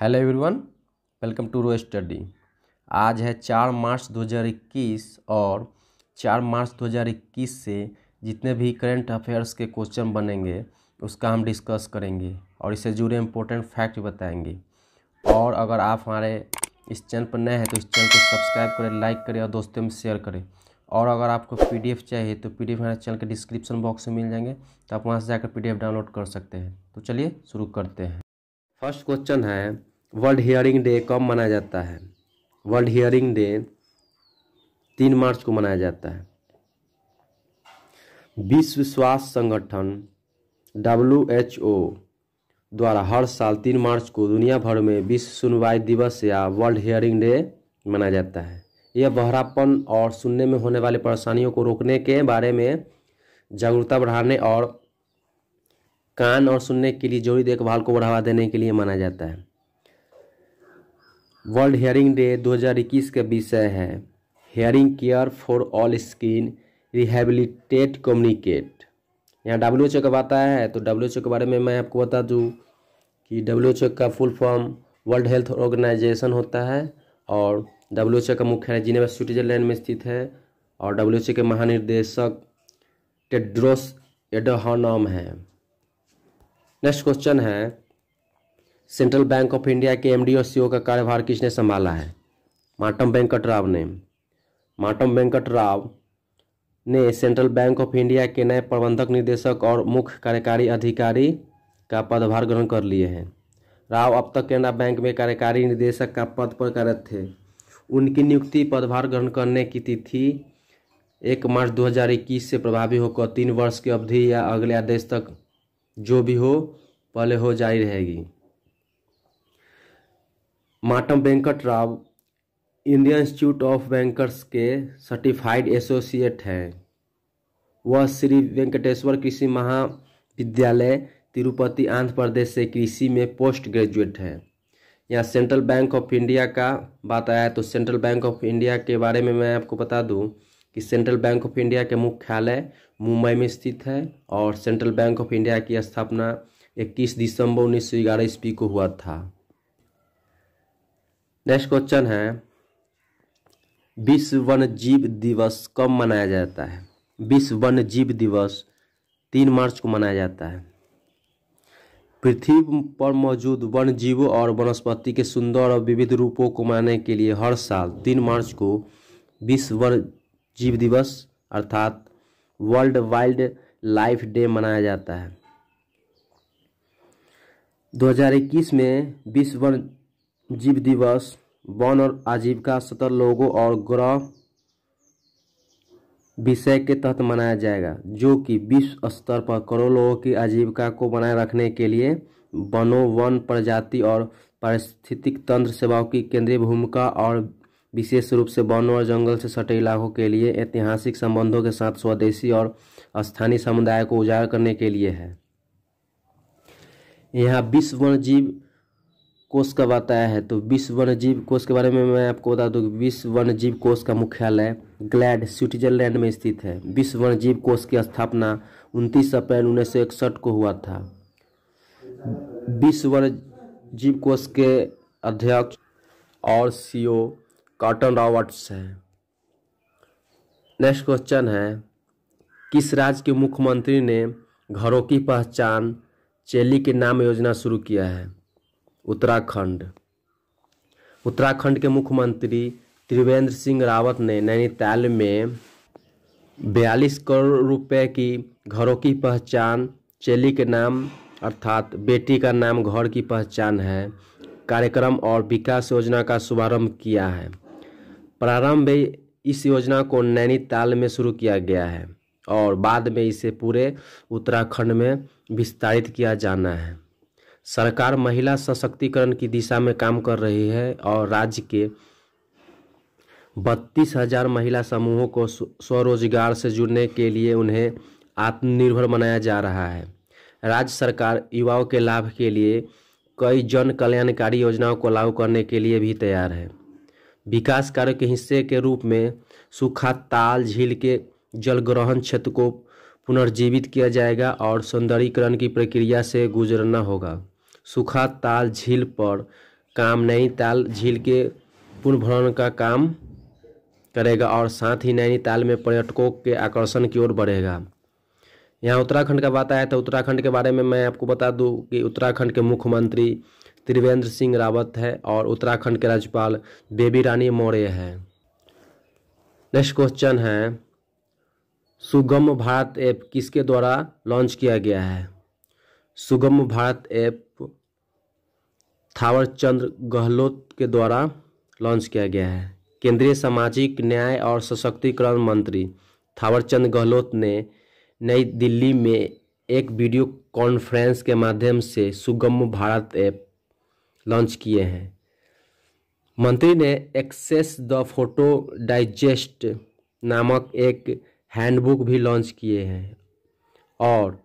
hello everyone welcome to रो study आज है चार मार्च 2021 और चार मार्च 2021 से जितने भी करेंट अफेयर्स के क्वेश्चन बनेंगे उसका हम डिस्कस करेंगे और इससे जुड़े इम्पोर्टेंट फैक्ट बताएंगे और अगर आप हमारे इस चैनल पर नए हैं तो इस चैनल को सब्सक्राइब करें लाइक करें और दोस्तों में शेयर करें और अगर आपको पी चाहिए तो पी हमारे चैनल के डिस्क्रिप्शन बॉक्स में मिल जाएंगे तो आप वहाँ से जाकर पी डाउनलोड कर सकते हैं तो चलिए शुरू करते हैं फर्स्ट क्वेश्चन है वर्ल्ड हियरिंग डे कब मनाया जाता है वर्ल्ड हियरिंग डे तीन मार्च को मनाया जाता है विश्व स्वास्थ्य संगठन डब्ल्यू एच ओ द्वारा हर साल तीन मार्च को दुनिया भर में विश्व सुनवाई दिवस या वर्ल्ड हियरिंग डे मनाया जाता है यह बहरापन और सुनने में होने वाली परेशानियों को रोकने के बारे में जागरूकता बढ़ाने और कान और सुनने के लिए जोड़ी देखभाल को बढ़ावा देने के लिए माना जाता है वर्ल्ड हेयरिंग डे 2021 का विषय है hearing care for all screen rehabilitate communicate यहाँ डब्ल्यू एच ओ का बताया है तो डब्ल्यू एच ओ के बारे में मैं आपको बता दूँ कि डब्ल्यू एच ओ का full form world health organization होता है और डब्ल्यू एच ओ का मुख्यालय जिनेवा स्विट्जरलैंड में स्थित है और डब्ल्यू एच ओ के महानिर्देशक टेड्रोस एडोहानॉम है नेक्स्ट क्वेश्चन है सेंट्रल बैंक ऑफ इंडिया के एमडी और सीईओ e का कार्यभार किसने संभाला है माटम वेंकट राव ने माटम वेंकट राव ने सेंट्रल बैंक ऑफ इंडिया के नए प्रबंधक निदेशक और मुख्य कार्यकारी अधिकारी का पदभार ग्रहण कर लिए हैं राव अब तक केनरा बैंक में कार्यकारी निदेशक का पद पर कार्यरत थे उनकी नियुक्ति पदभार ग्रहण करने की तिथि एक मार्च 2021 से प्रभावी होकर तीन वर्ष की अवधि या अगले आदेश तक जो भी हो पहले हो जारी रहेगी Matam Venkat Rao Indian Institute of Bankers के सर्टिफाइड एसोसिएट हैं वह श्री वेंकटेश्वर कृषि महाविद्यालय तिरुपति आंध्र प्रदेश से कृषि में पोस्ट ग्रेजुएट हैं यहाँ सेंट्रल बैंक ऑफ इंडिया का बात आया तो सेंट्रल बैंक ऑफ इंडिया के बारे में मैं आपको बता दूं कि सेंट्रल बैंक ऑफ इंडिया के मुख्यालय मुंबई में स्थित है और सेंट्रल बैंक ऑफ इंडिया की स्थापना 21 दिसंबर उन्नीस सौ ग्यारह ईस्वी को हुआ था नेक्स्ट क्वेश्चन है विश्व वन जीव दिवस कब मनाया जाता है विश्व वन्य जीव दिवस तीन मार्च को मनाया जाता है पृथ्वी पर मौजूद वन्य जीव और वनस्पति के सुंदर और विविध रूपों को मानने के लिए हर साल तीन मार्च को विश्व वन जीव दिवस अर्थात वर्ल्ड वाइल्ड लाइफ डे मनाया जाता है 2021 में विश्व वन जीव दिवस वन और आजीविका सतर लोगों और ग्रह विषय के तहत मनाया जाएगा जो कि विश्व स्तर पर करोड़ों लोगों की आजीविका को बनाए रखने के लिए वनों वन प्रजाति और पारिस्थितिक तंत्र सेवाओं की केंद्रीय भूमिका और विशेष रूप से वन और जंगल से सटे इलाकों के लिए ऐतिहासिक संबंधों के साथ स्वदेशी और स्थानीय समुदाय को उजागर करने के लिए है यहाँ विश्व वन्य जीव कोष कब आता है तो विश्व वन्य जीव कोष के बारे में मैं आपको बता दूँ विश्व वन्यजीव जीव कोष का मुख्यालय ग्लैड स्विट्जरलैंड में स्थित है विश्व वन्यजीव जीव कोष की स्थापना 29 अप्रैल उन्नीस को हुआ था विश्व वन जीव कोष के अध्यक्ष और सीईओ कॉटन रॉबर्ट्स है नेक्स्ट क्वेश्चन है किस राज्य के मुख्यमंत्री ने घरों की पहचान चेली के नाम योजना शुरू किया है उत्तराखंड उत्तराखंड के मुख्यमंत्री त्रिवेंद्र सिंह रावत ने नैनीताल में बयालीस करोड़ रुपए की घरों की पहचान चेली के नाम अर्थात बेटी का नाम घर की पहचान है कार्यक्रम और विकास योजना का शुभारंभ किया है प्रारंभ में इस योजना को नैनीताल में शुरू किया गया है और बाद में इसे पूरे उत्तराखंड में विस्तारित किया जाना है सरकार महिला सशक्तिकरण की दिशा में काम कर रही है और राज्य के बत्तीस हजार महिला समूहों को स्वरोजगार से जुड़ने के लिए उन्हें आत्मनिर्भर बनाया जा रहा है राज्य सरकार युवाओं के लाभ के लिए कई जन कल्याणकारी योजनाओं को लागू करने के लिए भी तैयार है विकास कार्य के हिस्से के रूप में सूखा ताल झील के जलग्रहण क्षेत्र को पुनर्जीवित किया जाएगा और सौंदर्यीकरण की प्रक्रिया से गुजरना होगा सूखा ताल झील पर काम नैनीताल झील के पुनर्भरण का काम करेगा और साथ ही नैनीताल में पर्यटकों के आकर्षण की ओर बढ़ेगा यहाँ उत्तराखंड का बात आया तो उत्तराखंड के बारे में मैं आपको बता दूँ कि उत्तराखंड के मुख्यमंत्री त्रिवेंद्र सिंह रावत है और उत्तराखंड के राज्यपाल बेबी रानी मौर्य है नेक्स्ट क्वेश्चन है सुगम भारत ऐप किसके द्वारा लॉन्च किया गया है सुगम भारत ऐप थावर चंद्र गहलोत के द्वारा लॉन्च किया गया है केंद्रीय सामाजिक न्याय और सशक्तिकरण मंत्री थावरचंद गहलोत ने नई दिल्ली में एक वीडियो कॉन्फ्रेंस के माध्यम से सुगम भारत ऐप लॉन्च किए हैं मंत्री ने एक्सेस द फोटो डाइजेस्ट नामक एक हैंडबुक भी लॉन्च किए हैं और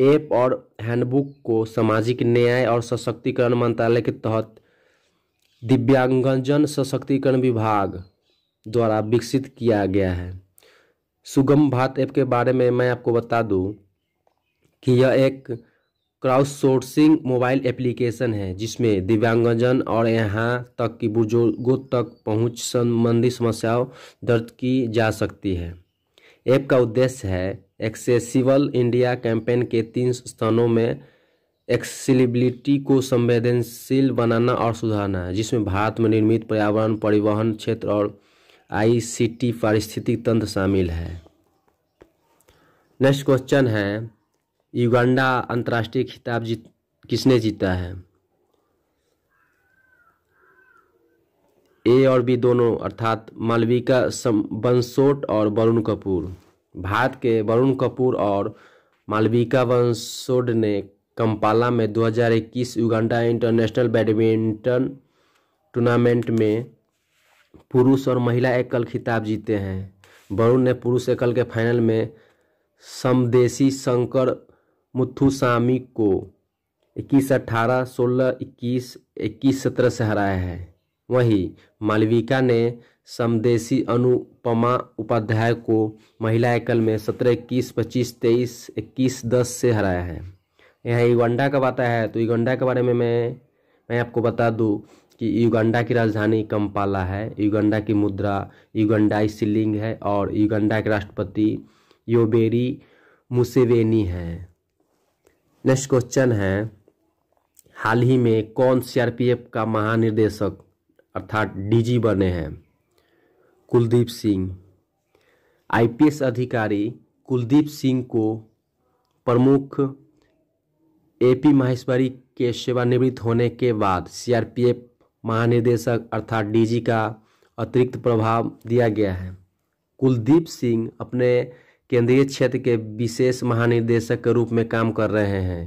ऐप और हैंडबुक को सामाजिक न्याय और सशक्तिकरण मंत्रालय के तहत दिव्यांगजन सशक्तिकरण विभाग द्वारा विकसित किया गया है सुगम भारत ऐप के बारे में मैं आपको बता दूं कि यह एक क्राउडसोर्सिंग मोबाइल एप्लीकेशन है जिसमें दिव्यांगजन और यहाँ तक कि बुजुर्गों तक पहुँच संबंधी समस्याओं दर्ज की जा सकती है ऐप का उद्देश्य है एक्सेसिबल इंडिया कैंपेन के तीन स्थानों में एक्सेलिबिलिटी को संवेदनशील बनाना और सुधारना है जिसमें भारत में निर्मित पर्यावरण परिवहन क्षेत्र और आईसीटी पारिस्थितिक तंत्र शामिल है नेक्स्ट क्वेश्चन है युगांडा अंतर्राष्ट्रीय खिताब जीत किसने जीता है ए और बी दोनों अर्थात मालविका बंसोट और वरुण कपूर भारत के वरुण कपूर और मालविका बंसोड ने कंपाला में 2021 युगांडा इंटरनेशनल बैडमिंटन टूर्नामेंट में पुरुष और महिला एकल खिताब जीते हैं वरुण ने पुरुष एकल के फाइनल में समदेशी शंकर मुथुसामी को इक्कीस अट्ठारह सोलह इक्कीस इक्कीस सत्रह से हराया है वहीं मालविका ने समदेशी अनुपमा उपाध्याय को महिला एकल में सत्रह इक्कीस पच्चीस तेईस इक्कीस दस से हराया है यहाँ युगंडा का बात है तो युगंडा के बारे में मैं मैं आपको बता दूँ कि युगंडा की राजधानी कंपाला है युगंडा की मुद्रा युगंडाई सिलिंग है और युगंडा के राष्ट्रपति योबेरी मुसेवेनी हैं नेक्स्ट क्वेश्चन है हाल ही में कौन सीआरपीएफ का महानिदेशक अर्थात डीजी बने हैं कुलदीप सिंह आईपीएस अधिकारी कुलदीप सिंह को प्रमुख एपी माहेश्वरी के सेवानिवृत्त होने के बाद सीआरपीएफ महानिदेशक अर्थात डीजी का अतिरिक्त प्रभाव दिया गया है कुलदीप सिंह अपने केंद्रीय क्षेत्र के विशेष महानिदेशक के रूप में काम कर रहे हैं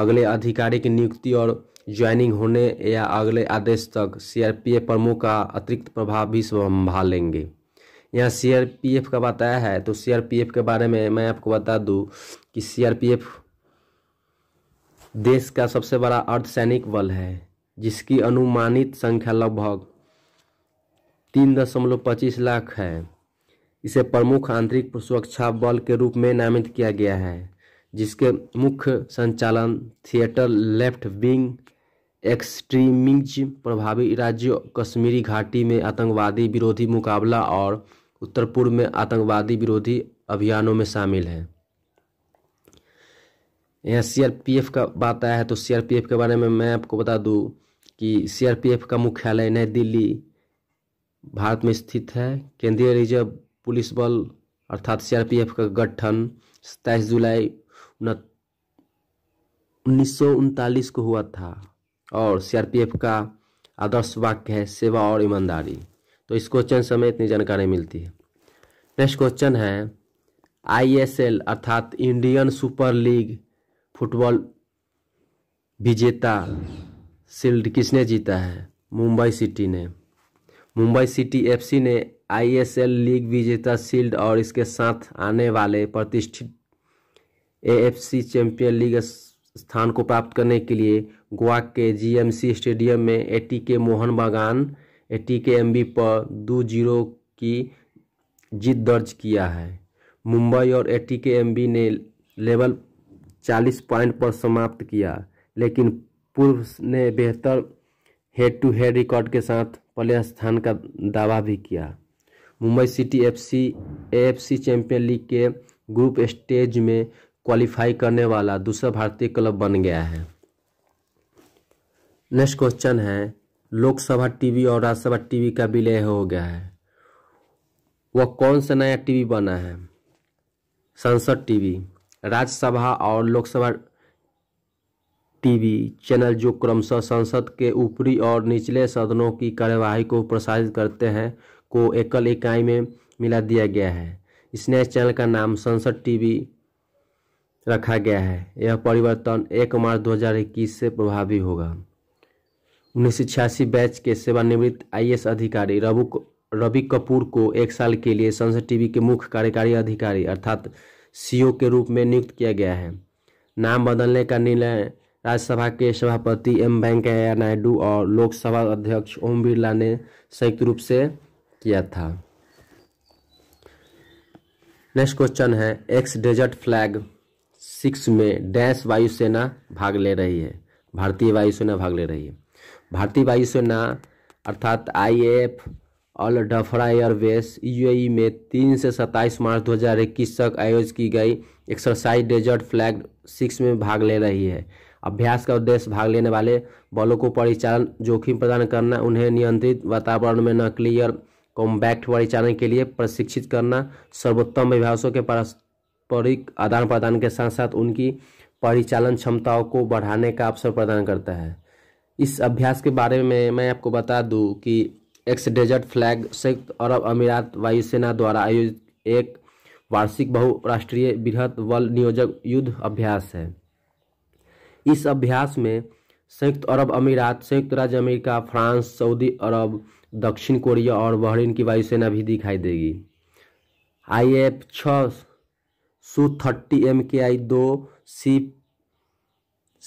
अगले अधिकारी की नियुक्ति और ज्वाइनिंग होने या अगले आदेश तक सीआरपीएफ प्रमुख का अतिरिक्त प्रभाव भी संभालेंगे यहाँ सीआरपीएफ का बताया है तो सीआरपीएफ के बारे में मैं आपको बता दूँ कि सीआरपीएफ देश का सबसे बड़ा अर्धसैनिक बल है जिसकी अनुमानित संख्या लगभग तीन दशमलव पच्चीस लाख है इसे प्रमुख आंतरिक सुरक्षा बल के रूप में नामित किया गया है जिसके मुख्य संचालन थिएटर लेफ्ट विंग एक्सट्रीमिज प्रभावी राज्य कश्मीरी घाटी में आतंकवादी विरोधी मुकाबला और उत्तर पूर्व में आतंकवादी विरोधी अभियानों में शामिल है यहाँ सी का बात आया है तो सी के बारे में मैं आपको बता दूँ कि सी का मुख्यालय नई दिल्ली भारत में स्थित है केंद्रीय रिजर्व पुलिस बल अर्थात सीआरपीएफ का गठन सत्ताईस जुलाई उन्नीस सौ उनतालीस को हुआ था और सीआरपीएफ का आदर्श वाक्य है सेवा और ईमानदारी तो इस क्वेश्चन समय इतनी जानकारी मिलती है नेक्स्ट क्वेश्चन है आईएसएल अर्थात इंडियन सुपर लीग फुटबॉल विजेता शील्ड किसने जीता है मुंबई सिटी ने मुंबई सिटी एफसी ने आईएसएल लीग विजेता शील्ड और इसके साथ आने वाले प्रतिष्ठित एएफसी चैंपियन लीग स्थान को प्राप्त करने के लिए गोवा के जीएमसी स्टेडियम में ATK Mohun Bagan ATK MB पर दो जीरो की जीत दर्ज किया है मुंबई और एटीके एमबी ने लेवल 40 पॉइंट पर समाप्त किया लेकिन पूर्व ने बेहतर हेड टू हेड रिकॉर्ड के साथ पहले स्थान का दावा भी किया Mumbai city FC C champion league के ग्रुप स्टेज में क्वालिफाई करने वाला दूसरा भारतीय क्लब बन गया है नेक्स्ट क्वेश्चन है लोकसभा टीवी और राज्यसभा टीवी का विलय हो गया है वह कौन सा नया टीवी बना है संसद टीवी राज्यसभा और लोकसभा टीवी चैनल जो क्रमशः संसद के ऊपरी और निचले सदनों की कार्यवाही को प्रसारित करते हैं को एकल इकाई में मिला दिया गया है स्नैच चैनल का नाम संसद टीवी रखा गया है यह परिवर्तन एक मार्च 2021 से प्रभावी होगा उन्नीस छियासी बैच के सेवानिवृत्त आईएएस अधिकारी रवु रवि कपूर को एक साल के लिए संसद टीवी के मुख्य कार्यकारी अधिकारी अर्थात सीईओ के रूप में नियुक्त किया गया है नाम बदलने का निर्णय राज्यसभा के सभापति एम वेंकैया नायडू और लोकसभा अध्यक्ष ओम बिरला ने संयुक्त रूप से किया था नेक्स्ट क्वेश्चन है एक्स डेजर्ट फ्लैग सिक्स में डैश वायुसेना भाग ले रही है भारतीय वायुसेना भाग ले रही है भारतीय वायुसेना अर्थात एफ ऑल डफरा एयरवेस यूएई में तीन से सत्ताईस मार्च 2021 तक आयोजित की गई एक्सरसाइज डेजर्ट फ्लैग सिक्स में भाग ले रही है अभ्यास का उद्देश्य भाग लेने वाले बलों को परिचालन जोखिम प्रदान करना उन्हें नियंत्रित वातावरण में नकली और कॉम्बैक्ट परिचालन के लिए प्रशिक्षित करना सर्वोत्तम अभ्यासों के पारस्परिक आदान प्रदान के साथ साथ उनकी परिचालन क्षमताओं को बढ़ाने का अवसर प्रदान करता है इस अभ्यास के बारे में मैं आपको बता दूं कि एक्स डेजर्ट फ्लैग संयुक्त अरब अमीरात वायुसेना द्वारा आयोजित एक वार्षिक बहुराष्ट्रीय बृहद बल नियोजक युद्ध अभ्यास है इस अभ्यास में संयुक्त अरब अमीरात संयुक्त राज्य अमेरिका फ्रांस सऊदी अरब दक्षिण कोरिया और बहरीन की वायुसेना भी दिखाई देगी आई एफ छ सू थर्टी एम के आई दो सी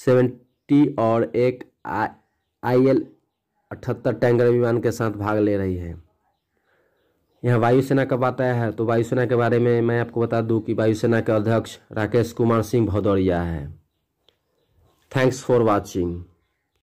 सेवेंटी और एक आई एल अठहत्तर टैंकर विमान के साथ भाग ले रही है यहाँ वायुसेना बात आया है तो वायुसेना के बारे में मैं आपको बता दूं कि वायुसेना के अध्यक्ष राकेश कुमार सिंह भदौरिया है थैंक्स फॉर वॉचिंग